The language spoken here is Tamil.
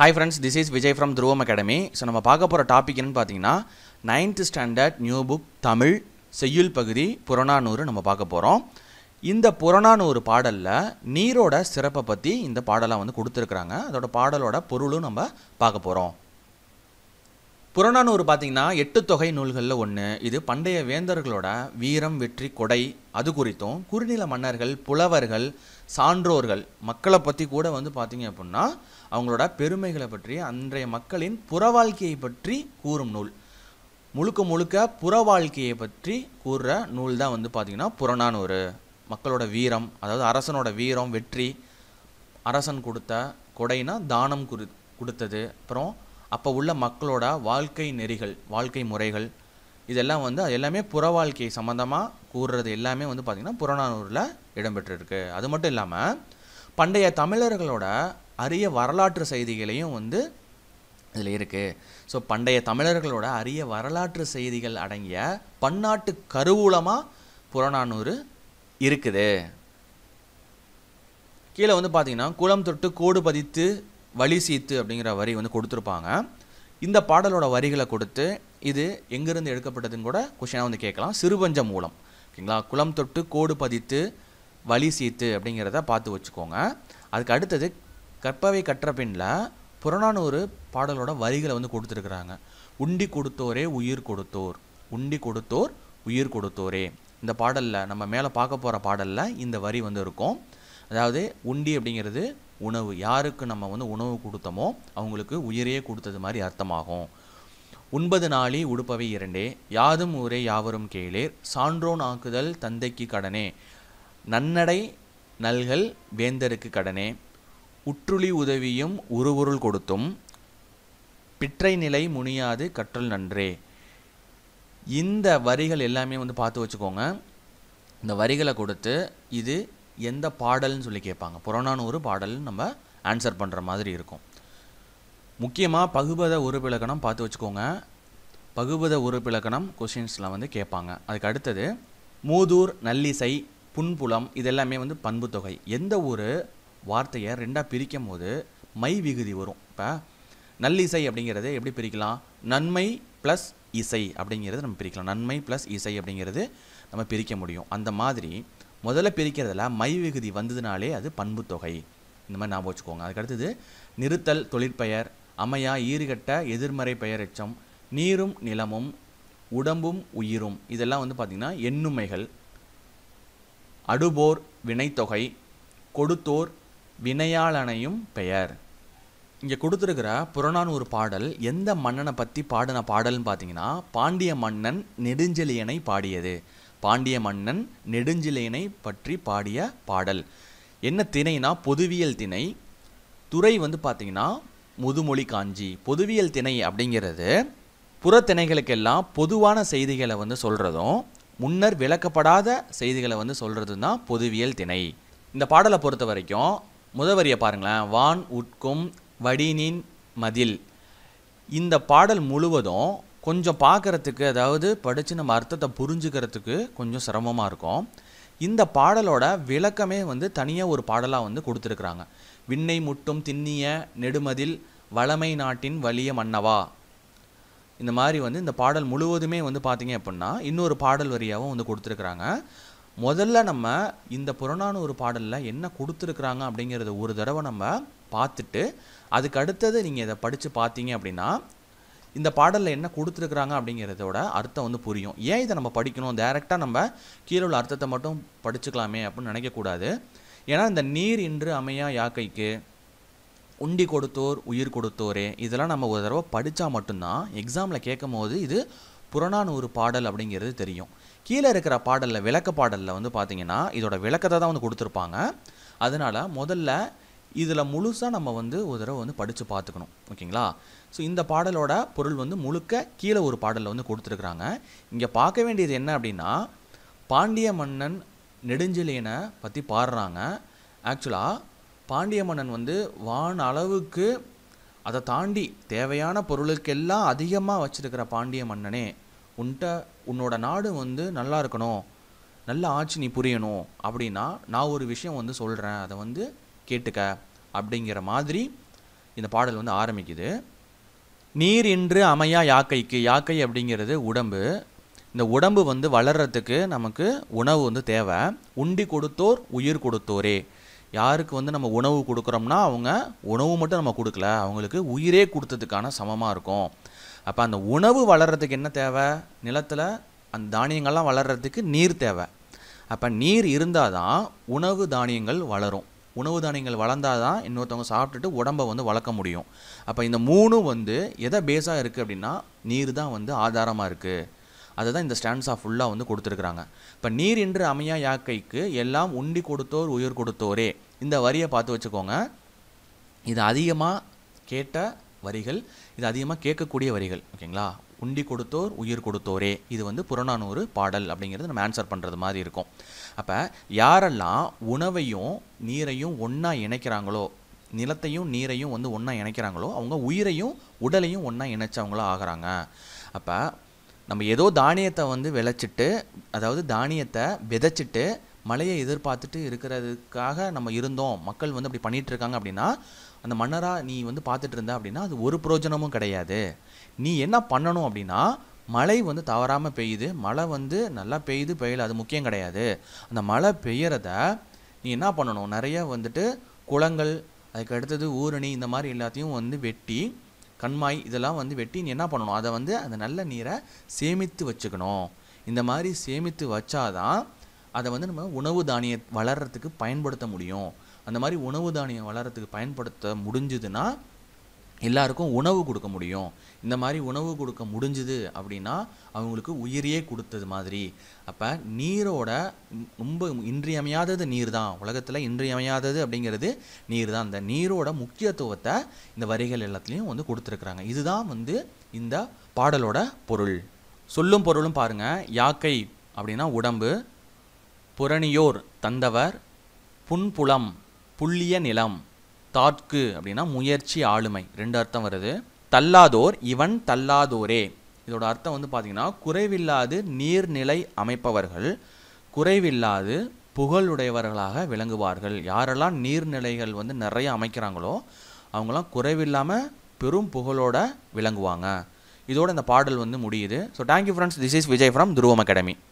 hi friends this is Vijay from Dhruvam academy so நம்ம பார்க்க போகிற டாபிக் என்னன்னு பார்த்தீங்கன்னா ninth standard new book Tamil செய்யுள் பகுதி புறநானூறு நம்ம பார்க்க போகிறோம் இந்த புறநானூறு பாடலில் நீரோட சிறப்பை பற்றி இந்த பாடலாக வந்து கொடுத்துருக்குறாங்க அதோட பாடலோட பொருளும் நம்ம பார்க்க போகிறோம் புறநானூறு பார்த்தீங்கன்னா எட்டு தொகை நூல்களில் ஒன்று இது பண்டைய வேந்தர்களோட வீரம் வெற்றி கொடை அது குறித்தும் குறுநில மன்னர்கள் புலவர்கள் சான்றோர்கள் மக்களை பற்றி கூட வந்து பார்த்தீங்க அப்படின்னா அவங்களோட பெருமைகளை பற்றி அன்றைய மக்களின் புற வாழ்க்கையை பற்றி கூறும் நூல் முழுக்க முழுக்க புற வாழ்க்கையை பற்றி கூறுற நூல் தான் வந்து பார்த்திங்கன்னா புறநானூறு மக்களோட வீரம் அதாவது அரசனோட வீரம் வெற்றி அரசன் கொடுத்த கொடைனா தானம் குடு கொடுத்தது அப்புறம் அப்போ உள்ள மக்களோட வாழ்க்கை நெறிகள் வாழ்க்கை முறைகள் இதெல்லாம் வந்து அது எல்லாமே புற வாழ்க்கை சம்மந்தமாக கூறுறது எல்லாமே வந்து பார்த்திங்கன்னா புறநானூரில் இடம்பெற்றிருக்கு அது மட்டும் இல்லாமல் பண்டைய தமிழர்களோட அரிய வரலாற்று செய்திகளையும் வந்து இதில் இருக்குது ஸோ பண்டைய தமிழர்களோட அரிய வரலாற்று செய்திகள் அடங்கிய பன்னாட்டு கருவூலமாக புறநானூறு இருக்குது கீழே வந்து பார்த்திங்கன்னா குளம் தொட்டு கோடு பதித்து வழி சீத்து அப்படிங்கிற வரி வந்து கொடுத்துருப்பாங்க இந்த பாடலோட வரிகளை கொடுத்து இது எங்கேருந்து எடுக்கப்பட்டதுன்னு கூட கொஷினாக வந்து கேட்கலாம் சிறுபஞ்ச மூலம் ஓகேங்களா குளம் தொட்டு கோடு பதித்து வழி சீத்து அப்படிங்கிறத பார்த்து வச்சுக்கோங்க அதுக்கு அடுத்தது கற்பவை கற்ற பின்ல புறநானூறு பாடலோட வரிகளை வந்து கொடுத்துருக்குறாங்க உண்டி கொடுத்தோரே உயிர் கொடுத்தோர் உண்டி கொடுத்தோர் உயிர் கொடுத்தோரே இந்த பாடலில் நம்ம மேலே பார்க்க போகிற பாடலில் இந்த வரி வந்து இருக்கும் அதாவது உண்டி அப்படிங்கிறது உணவு யாருக்கு நம்ம வந்து உணவு கொடுத்தோமோ அவங்களுக்கு உயிரையே கொடுத்தது மாதிரி அர்த்தமாகும் உண்பது நாளி உடுப்பவை இரண்டே யாதும் ஊரே யாவரும் கேளீர் சான்றோன் ஆக்குதல் தந்தைக்கு கடனே நன்னடை நல்கள் வேந்தருக்கு கடனே உற்றுளி உதவியும் உருவுருள் கொடுத்தும் பிற்றை நிலை முனியாது கற்றல் நன்றே இந்த வரிகள் எல்லாமே வந்து பார்த்து வச்சுக்கோங்க இந்த வரிகளை கொடுத்து இது எந்த பாடல்னு சொல்லி கேட்பாங்க புறநானூறு பாடல் நம்ம ஆன்சர் பண்ணுற மாதிரி இருக்கும் முக்கியமாக பகுபத உருபிலக்கணம் பார்த்து வச்சுக்கோங்க பகுபத உறுப்பிலக்கணம் கொஷின்ஸில் வந்து கேட்பாங்க அதுக்கு அடுத்தது மூதூர் நல்லிசை புன்புலம் இதெல்லாமே வந்து பண்புத்தொகை எந்த ஒரு வார்த்தையை ரெண்டாக பிரிக்கும் போது மை விகுதி வரும் இப்போ நல்லிசை அப்படிங்கிறது எப்படி பிரிக்கலாம் நன்மை ப்ளஸ் இசை அப்படிங்கிறது நம்ம பிரிக்கலாம் நன்மை ப்ளஸ் இசை அப்படிங்கிறது நம்ம பிரிக்க முடியும் அந்த மாதிரி முதல்ல பிரிக்கிறதுல மை விகுதி வந்ததுனாலே அது பண்பு தொகை இந்த மாதிரி ஞாபகம் வச்சுக்கோங்க அதுக்கடுத்தது நிறுத்தல் தொழிற்பெயர் அமையா ஈறுகட்ட எதிர்மறை பெயரெச்சம் நீரும் நிலமும் உடம்பும் உயிரும் இதெல்லாம் வந்து பார்த்திங்கன்னா எண்ணுமைகள் அடுபோர் வினைத்தொகை கொடுத்தோர் வினையாளனையும் பெயர் இங்கே கொடுத்துருக்கிற புறநானூறு ஒரு பாடல் எந்த மன்னனை பற்றி பாடின பாடல்னு பார்த்தீங்கன்னா பாண்டிய மன்னன் நெடுஞ்செழியனை பாடியது பாண்டிய மன்னன் நெடுஞ்சிலையினை பற்றி பாடிய பாடல் என்ன திணைனா பொதுவியல் திணை துறை வந்து பார்த்தீங்கன்னா முதுமொழி காஞ்சி பொதுவியல் திணை அப்படிங்கிறது புறத்திணைகளுக்கெல்லாம் பொதுவான செய்திகளை வந்து சொல்கிறதும் முன்னர் விளக்கப்படாத செய்திகளை வந்து சொல்கிறது தான் பொதுவியல் திணை இந்த பாடலை பொறுத்த வரைக்கும் முதவரியை பாருங்களேன் வான் உட்கும் வடினின் மதில் இந்த பாடல் முழுவதும் கொஞ்சம் பார்க்குறதுக்கு அதாவது படித்து நம்ம அர்த்தத்தை புரிஞ்சுக்கிறதுக்கு கொஞ்சம் சிரமமாக இருக்கும் இந்த பாடலோட விளக்கமே வந்து தனியாக ஒரு பாடலாக வந்து கொடுத்துருக்குறாங்க விண்ணை முட்டும் திண்ணிய நெடுமதில் வளமை நாட்டின் வலிய மன்னவா இந்த மாதிரி வந்து இந்த பாடல் முழுவதுமே வந்து பார்த்திங்க அப்படின்னா இன்னொரு பாடல் வரியாகவும் வந்து கொடுத்துருக்குறாங்க முதல்ல நம்ம இந்த புறநானூறு பாடலில் என்ன கொடுத்துருக்குறாங்க அப்படிங்கிறத ஒரு தடவை நம்ம பார்த்துட்டு அதுக்கு அடுத்தது நீங்கள் இதை படித்து பார்த்தீங்க அப்படின்னா இந்த பாடலில் என்ன கொடுத்துருக்குறாங்க அப்படிங்கிறதோட அர்த்தம் வந்து புரியும் ஏன் இதை நம்ம படிக்கணும் டைரெக்டாக நம்ம கீழே உள்ள அர்த்தத்தை மட்டும் படிச்சுக்கலாமே அப்படின்னு நினைக்கக்கூடாது ஏன்னா இந்த நீர் இன்று அமையா யாக்கைக்கு உண்டி கொடுத்தோர் உயிர் கொடுத்தோரே இதெல்லாம் நம்ம ஒரு தடவை படித்தா மட்டும்தான் எக்ஸாமில் கேட்கும் போது இது புறநானூறு பாடல் அப்படிங்கிறது தெரியும் கீழே இருக்கிற பாடலில் விளக்க பாடலில் வந்து பார்த்திங்கன்னா இதோட விளக்கத்தை தான் வந்து கொடுத்துருப்பாங்க அதனால் முதல்ல இதில் முழுசாக நம்ம வந்து ஒரு தடவை வந்து படித்து பார்த்துக்கணும் ஓகேங்களா ஸோ இந்த பாடலோட பொருள் வந்து முழுக்க கீழே ஒரு பாடலில் வந்து கொடுத்துருக்குறாங்க இங்கே பார்க்க வேண்டியது என்ன அப்படின்னா பாண்டிய மன்னன் நெடுஞ்செழியனை பற்றி பாடுறாங்க ஆக்சுவலாக பாண்டிய மன்னன் வந்து வான் அளவுக்கு அதை தாண்டி தேவையான பொருளுக்கெல்லாம் அதிகமாக வச்சுருக்கிற பாண்டிய மன்னனே உன்ட்ட உன்னோட நாடு வந்து நல்லா இருக்கணும் நல்ல ஆட்சி நீ புரியணும் அப்படின்னா நான் ஒரு விஷயம் வந்து சொல்கிறேன் அதை வந்து கேட்டுக்க அப்படிங்கிற மாதிரி இந்த பாடல் வந்து ஆரம்பிக்குது நீர் இன்று அமையா யாக்கைக்கு யாக்கை அப்படிங்கிறது உடம்பு இந்த உடம்பு வந்து வளர்கிறதுக்கு நமக்கு உணவு வந்து தேவை உண்டி கொடுத்தோர் உயிர் கொடுத்தோரே யாருக்கு வந்து நம்ம உணவு கொடுக்குறோம்னா அவங்க உணவு மட்டும் நம்ம கொடுக்கல அவங்களுக்கு உயிரே கொடுத்ததுக்கான சமமாக இருக்கும் அப்போ அந்த உணவு வளர்கிறதுக்கு என்ன தேவை நிலத்தில் அந்த தானியங்கள்லாம் வளர்கிறதுக்கு நீர் தேவை அப்போ நீர் இருந்தால் தான் உணவு தானியங்கள் வளரும் உணவு தானியங்கள் வளர்ந்தால் தான் இன்னொருத்தவங்க சாப்பிட்டுட்டு உடம்பை வந்து வளர்க்க முடியும் அப்போ இந்த மூணும் வந்து எதை பேஸாக இருக்குது அப்படின்னா நீர் தான் வந்து ஆதாரமாக இருக்குது அதை தான் இந்த ஸ்டாண்ட்ஸாக ஃபுல்லாக வந்து கொடுத்துருக்குறாங்க இப்போ நீர் என்று அமையா யாக்கைக்கு எல்லாம் உண்டி கொடுத்தோர் உயிர் கொடுத்தோரே இந்த வரியை பார்த்து வச்சுக்கோங்க இது அதிகமாக கேட்ட வரிகள் இது அதிகமாக கேட்கக்கூடிய வரிகள் ஓகேங்களா உண்டி கொடுத்தோர் உயிர் கொடுத்தோரே இது வந்து புறநானூறு பாடல் அப்படிங்கிறது நம்ம ஆன்சர் பண்ணுறது மாதிரி இருக்கும் அப்போ யாரெல்லாம் உணவையும் நீரையும் ஒன்றா இணைக்கிறாங்களோ நிலத்தையும் நீரையும் வந்து ஒன்றா இணைக்கிறாங்களோ அவங்க உயிரையும் உடலையும் ஒன்றா இணைச்சவங்களோ ஆகிறாங்க அப்போ நம்ம ஏதோ தானியத்தை வந்து விளைச்சிட்டு அதாவது தானியத்தை விதைச்சிட்டு மழையை எதிர்பார்த்துட்டு இருக்கிறதுக்காக நம்ம இருந்தோம் மக்கள் வந்து அப்படி பண்ணிகிட்டு இருக்காங்க அப்படின்னா அந்த மன்னராக நீ வந்து பார்த்துட்டு இருந்த அப்படின்னா அது ஒரு பிரயோஜனமும் கிடையாது நீ என்ன பண்ணணும் அப்படின்னா மழை வந்து தவறாமல் பெய்யுது மழை வந்து நல்லா பெய்யுது பெய்யல அது முக்கியம் கிடையாது அந்த மழை பெய்யறத நீ என்ன பண்ணணும் நிறைய வந்துட்டு குளங்கள் அதுக்கு அடுத்தது ஊரணி இந்த மாதிரி எல்லாத்தையும் வந்து வெட்டி கண்மாய் இதெல்லாம் வந்து வெட்டி நீ என்ன பண்ணணும் அதை வந்து அந்த நல்ல நீரை சேமித்து வச்சுக்கணும் இந்த மாதிரி சேமித்து வச்சாதான் அதை வந்து நம்ம உணவு தானிய வளர்கிறதுக்கு பயன்படுத்த முடியும் அந்த மாதிரி உணவு தானியம் வளர்கிறதுக்கு பயன்படுத்த முடிஞ்சுதுன்னா எல்லாருக்கும் உணவு கொடுக்க முடியும் இந்த மாதிரி உணவு கொடுக்க முடிஞ்சுது அப்படின்னா அவங்களுக்கு உயிரியே கொடுத்தது மாதிரி அப்போ நீரோட ரொம்ப இன்றியமையாதது நீர் தான் உலகத்தில் இன்றியமையாதது அப்படிங்கிறது நீர் தான் அந்த நீரோட முக்கியத்துவத்தை இந்த வரிகள் எல்லாத்துலேயும் வந்து கொடுத்துருக்குறாங்க இதுதான் வந்து இந்த பாடலோட பொருள் சொல்லும் பொருளும் பாருங்கள் யாக்கை அப்படின்னா உடம்பு புறணியோர் தந்தவர் புன்புலம் புள்ளிய நிலம் தாற்கு அப்படின்னா முயற்சி ஆளுமை ரெண்டு அர்த்தம் வருது தள்ளாதோர் இவன் தள்ளாதோரே இதோட அர்த்தம் வந்து பார்த்திங்கன்னா குறைவில்லாது நீர்நிலை அமைப்பவர்கள் குறைவில்லாது புகழுடையவர்களாக விளங்குவார்கள் யாரெல்லாம் நீர்நிலைகள் வந்து நிறைய அமைக்கிறாங்களோ அவங்களாம் குறைவில்லாமல் பெரும் புகழோட விளங்குவாங்க இதோட இந்த பாடல் வந்து முடியுது so thank you friends this is Vijay from Dhruvam academy